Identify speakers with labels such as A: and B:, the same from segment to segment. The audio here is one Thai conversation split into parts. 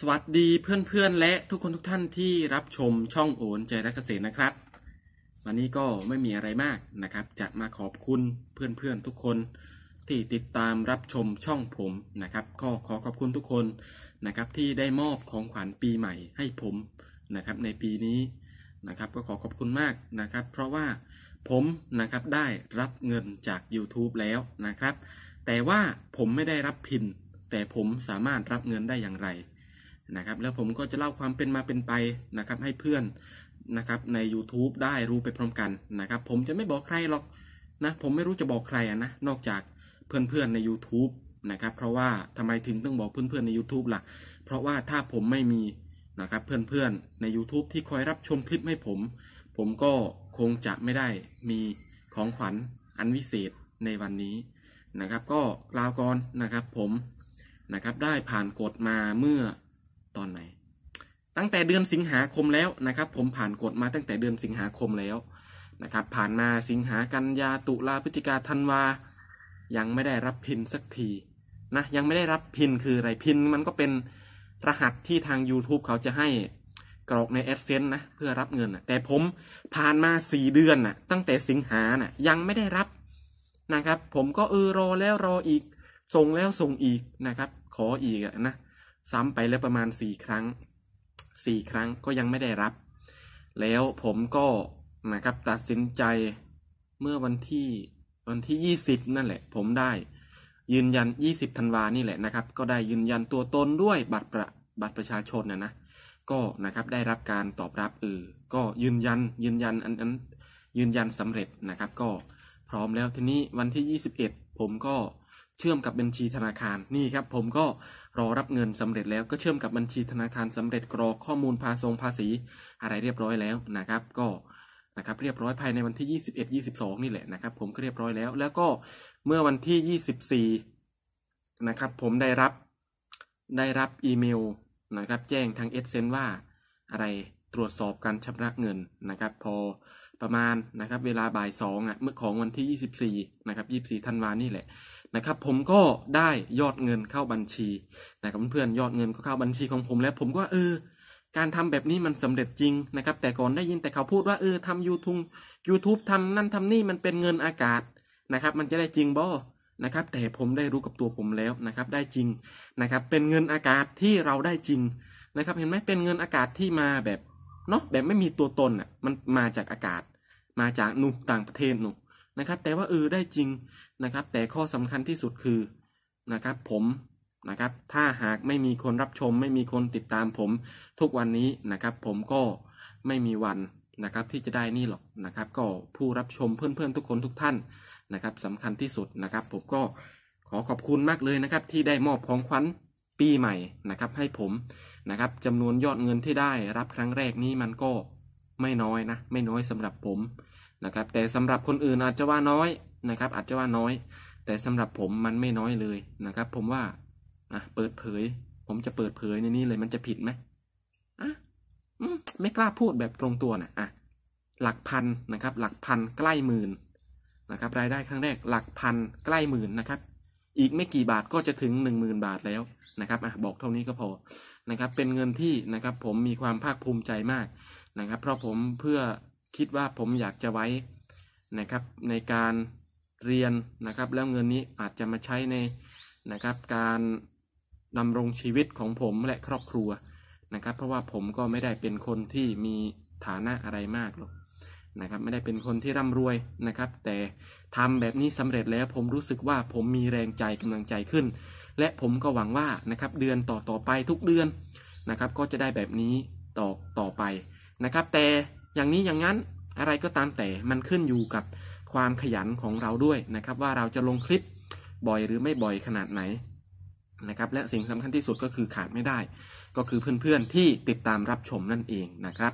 A: สวัสดีเพื่อน ๆ และทุกคนทุกท่านที่รับชมช่องโอนใจรักเกษตรนะครับ วันนี้ก็ไม่มีอะไรมากนะครับ จะมาขอบคุณเพื่อนๆทุกคนที่ติดตามรับชมช่องผมนะครับ ก็ขอขอบคุณทุกคนนะครับที่ได้มอบของขวัญปีใหม่ให้ผมนะครับในปีนี้นะครับ ก็ขอขอบคุณมากนะครับ เพราะว่าผมนะครับได้รับเงินจาก YouTube แล้วนะครับ แต่ว่าผมไม่ได้รับพิน แต่ผมสามารถรับเงินได้อย่างไรนะครับแล้วผมก็จะเล่าความเป็นมาเป็นไปนะครับให้เพื่อน นะครับใน YouTube ได้รู้ไปพร้อมกันนะครับ ผมจะไม่บอกใครหรอกนะผมไม่รู้จะบอกใครนะนอกจากเพื่อนๆใน YouTube นะครับเพราะว่าทำไมถึงต้องบอกเพื่อนๆใน YouTube ล่ะเพราะว่าถ้าผมไม่มีนะครับเพื่อนๆใน YouTube ที่คอยรับชมคลิปให้ผม ผมก็คงจะไม่ได้มีของขวัญอันวิเศษในวันนี้นะครับ ก็ลาวก่อนนะครับผมนะครับได้ผ่านกฎมาเมื่อตอนไหนตั้งแต่เดือนสิงหาคมแล้วนะครับ ผมผ่านกฎมาตั้งแต่เดือนสิงหาคมแล้วนะครับ ผ่านมาสิงหากันยาตุลาพฤศจิกาธันวา ยังไม่ได้รับพินสักทีนะยังไม่ได้รับพินคืออะไรพินมันก็เป็นรหัสที่ทาง YouTube เขาจะให้กรอกในอดเซนต์นะเพื่อรับเงินนะแต่ผมผ่านมาสี่เดือนนะ่ะตั้งแต่สิงหานะ่ะยังไม่ได้รับนะครับ ผมก็เออรอแล้วรออีกส่งแล้วส่งอีกนะครับ ขออีกนะซ้ำไปแล้วประมาณ 4 ครั้ง 4 ครั้งก็ยังไม่ได้รับ แล้วผมก็นะครับตัดสินใจเมื่อวันที่วันที่ 20 นั่นแหละ ผมได้ ยืนยัน 20ธันวานี่แหละนะครับ ก็ได้ยืนยันตัวตนด้วยบัตรประบัตรประชาชนนะนะก็นะครับได้รับการตอบรับเออก็ยืนยันยืนยัน อันนั้นยืนยันสำเร็จนะครับ ก็พร้อมแล้วทีนี้วันที่ 21 ผมก็ชื่อมกับบัญชีธนาคารนี่ครับผมก็รอรับเงินสำเร็จแล้วก็เชื่อมกับบัญชีธนาคารสำเร็จ กรอกข้อมูลภาษงภาษีอะไรเรียบร้อยแล้วนะครับ ก็นะครับเรียบร้อยภายในวันที่ 21 22นี่แหละนะครับผมก็เรียบร้อยแล้ว แล้วก็เมื่อวันที่ 24นะครับผมได้รับได้รับอีเมลนะครับแจ้งทางเอสเซนว่าอะไรตรวจสอบการชำระเงินนะครับพอประมาณนะครับเวลาบ่ายสองอ่ะเมื่อของวันที่ 24นะครับ24ธันวานี่แหละนะครับผมก็ได้ยอดเงินเข้าบัญชีนะครับเพื่อนยอดเงินก็เข้าบัญชีของผมแล้ว ผมก็เออการทำแบบนี้มันสำเร็จจริงนะครับ แต่ก่อนได้ยินแต่เขาพูดว่าเออทำยูทูบยูทูบทำนั่นทำนี่มันเป็นเงินอากาศนะครับมันจะได้จริงบ่ นะครับแต่ผมได้รู้กับตัวผมแล้วนะครับได้จริงนะครับเป็นเงินอากาศที่เราได้จริงนะครับเห็นไหมเป็นเงินอากาศที่มาแบบเนาะแบบไม่มีตัวตนอ่ะ มันมาจากอากาศ มาจากนูต่างประเทศนูนะครับ แต่ว่าเออได้จริงนะครับ แต่ข้อสำคัญที่สุดคือนะครับ ผมนะครับถ้าหากไม่มีคนรับชม ไม่มีคนติดตามผมทุกวันนี้นะครับ ผมก็ไม่มีวันนะครับ ที่จะได้นี่หรอกนะครับ ก็ผู้รับชมเพื่อน ๆ ทุกคนทุกท่านนะครับสำคัญที่สุดนะครับ ผมก็ขอขอบคุณมากเลยนะครับที่ได้มอบของขวัญปีใหม่นะครับ ให้ผมนะครับจำนวนยอดเงินที่ได้รับครั้งแรกนี้มันก็ไม่น้อยนะไม่น้อยสำหรับผมนะครับ แต่สำหรับคนอื่นอาจจะว่าน้อยนะครับ อาจจะว่าน้อย แต่สำหรับผมมันไม่น้อยเลยนะครับ ผมว่าอ่ะ เปิดเผย ผมจะเปิดเผยในนี้เลยมันจะผิดไหมอ่ะไม่กล้าพูดแบบตรงตัวนะอ่ะหลักพันนะครับ หลักพันใกล้หมื่น นะครับรายได้ครั้งแรกหลักพันใกล้หมื่นนะครับอีกไม่กี่บาทก็จะถึง 10,000 บาทแล้วนะครับอ่ะบอกเท่านี้ก็พอนะครับเป็นเงินที่นะครับผมมีความภาคภูมิใจมากนะครับ เพราะผมเพื่อคิดว่าผมอยากจะไว้นะครับในการเรียนนะครับ แล้วเงินนี้อาจจะมาใช้ในนะครับการดำรงชีวิตของผมและครอบครัวนะครับ เพราะว่าผมก็ไม่ได้เป็นคนที่มีฐานะอะไรมากหรอกนะครับไม่ได้เป็นคนที่ร่ำรวยนะครับ แต่ทำแบบนี้สำเร็จแล้วผมรู้สึกว่าผมมีแรงใจกำลังใจขึ้น และผมก็หวังว่านะครับเดือนต่อต่อไปทุกเดือนนะครับ ก็จะได้แบบนี้ต่อต่อไปนะครับ แต่อย่างนี้อย่างนั้นอะไรก็ตามแต่มันขึ้นอยู่กับความขยันของเราด้วยนะครับ ว่าเราจะลงคลิปบ่อยหรือไม่บ่อยขนาดไหนนะครับ และสิ่งสำคัญที่สุดก็คือขาดไม่ได้ ก็คือเพื่อนๆที่ติดตามรับชมนั่นเองนะครับ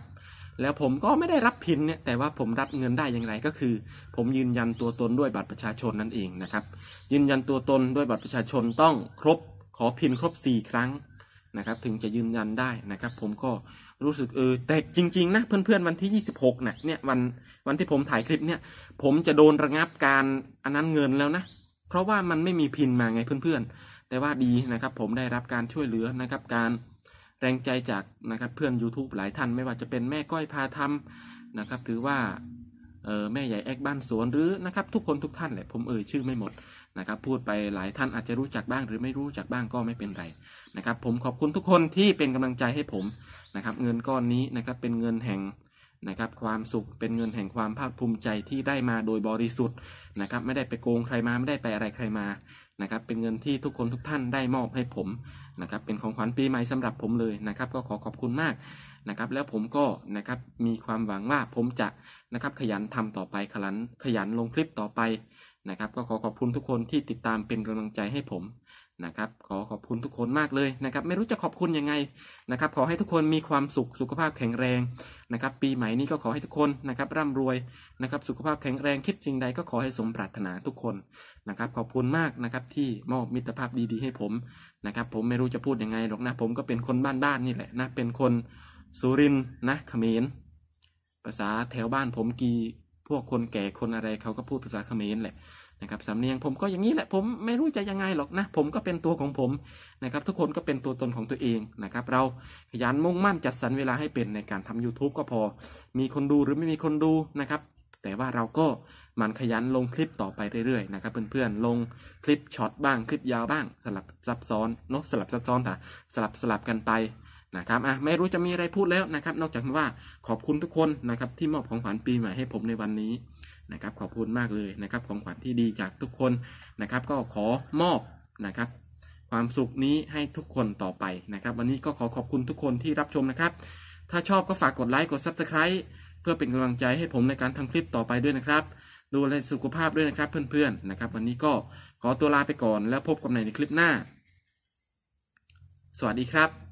A: แล้วผมก็ไม่ได้รับพินเนี่ยแต่ว่าผมรับเงินได้อย่างไรก็คือ ผมยืนยันตัวตนด้วยบัตรประชาชนนั่นเองนะครับ ยืนยันตัวตนด้วยบัตรประชาชนต้องครบขอพินครบ 4 ครั้งนะครับถึงจะยืนยันได้นะครับ ผมก็รู้สึกเออแต่จริง ๆนะเพื่อนๆวันที่ 26นะ่ะเนี่ยวันวันที่ผมถ่ายคลิปเนี่ย ผมจะโดนระงับการอันนั้นเงินแล้วนะ เพราะว่ามันไม่มีพินมาไงเพื่อนๆ แต่ว่าดีนะครับ ผมได้รับการช่วยเหลือนะครับการแรงใจจากนะครับเพื่อน YouTube หลายท่านไม่ว่าจะเป็นแม่ก้อยพาทำนะครับหรือว่าแม่ใหญ่แอกบ้านสวนหรือนะครับทุกคนทุกท่านแหละผมเอ่ยชื่อไม่หมดนะครับพูดไปหลายท่านอาจจะรู้จักบ้าง หรือไม่รู้จักบ้างก็ไม่เป็นไรนะครับผมขอบคุณทุกคนที่เป็นกำลังใจให้ผมนะครับเงินก้อนนี้นะครับเป็นเงินแห่งนะครับความสุข เป็นเงินแห่งความภาคภูมิใจที่ได้มาโดยบริสุทธิ์นะครับไม่ได้ไปโกงใครมาไม่ได้ไปอะไรใครมานะครับเป็นเงินที่ทุกคนทุกท่านได้มอบให้ผมนะครับเป็นของขวัญปีใหม่สำหรับผมเลยนะครับก็ขอขอบคุณมากนะครับแล้วผมก็นะครับมีความหวังว่าผมจะนะครับขยันทำต่อไปขยันขยันลงคลิปต่อไปนะครับก็ขอขอบคุณทุกคนที่ติดตามเป็นกำลังใจให้ผม นะครับขอขอบคุณทุกคนมากเลยนะครับไม่รู้จะขอบคุณยังไงนะครับขอให้ทุกคนมีความสุขสุขภาพแข็งแรงนะครับปีใหม่นี้ก็ขอให้ทุกคนนะครับร่ำรวยนะครับสุขภาพแข็งแรงคิดจริงใดก็ขอให้สมปรารถนาทุกคนนะครับขอบคุณมากนะครับที่มอบมิตรภาพดีๆให้ผมนะครับผมไม่รู้จะพูดยังไงหรอกนะผมก็เป็นคนบ้านๆนี่แหละนะเป็นคนสุรินนะเขมร ภาษาแถวบ้านผมกีพวกคนแก่คนอะไรเขาก็พูดภาษาเขมรแหละนะครับสำเนียงผมก็อย่างนี้แหละ ผมไม่รู้จะยังไงหรอกนะ ผมก็เป็นตัวของผมนะครับทุกคนก็เป็นตัวตนของตัวเองนะครับ เราขยันมุ่งมั่นจัดสรรเวลาให้เป็นในการทำ YouTube ก็พอมีคนดูหรือไม่มีคนดูนะครับ แต่ว่าเราก็มันขยันลงคลิปต่อไปเรื่อยๆนะครับเพื่อนๆ ลงคลิปช็อตบ้าง คลิปยาวบ้าง สลับซับซ้อนเนาะสลับซับซ้อนแต่สลับสลับกันไปนะครับอ่ะไม่รู้จะมีอะไรพูดแล้วนะครับ นอกจากว่าขอบคุณทุกคนนะครับ ที่มอบของขวัญปีใหม่ให้ผมในวันนี้นะครับ ขอบคุณมากเลยนะครับของขวัญที่ดีจากทุกคนนะครับ ก็ขอมอบนะครับ ความสุขนี้ให้ทุกคนต่อไปนะครับ วันนี้ก็ขอขอบคุณทุกคนที่รับชมนะครับ ถ้าชอบก็ฝากกดไลค์กดซับสไคร b ์เพื่อเป็นกำลังใจให้ผมในการทำคลิปต่อไปด้วยนะครับ ดูแลสุขภาพด้วยนะครับเพื่อนๆนะครับ วันนี้ก็ขอตัวลาไปก่อนแล้วพบกันใหม่ในคลิปหน้า สวัสดีครับ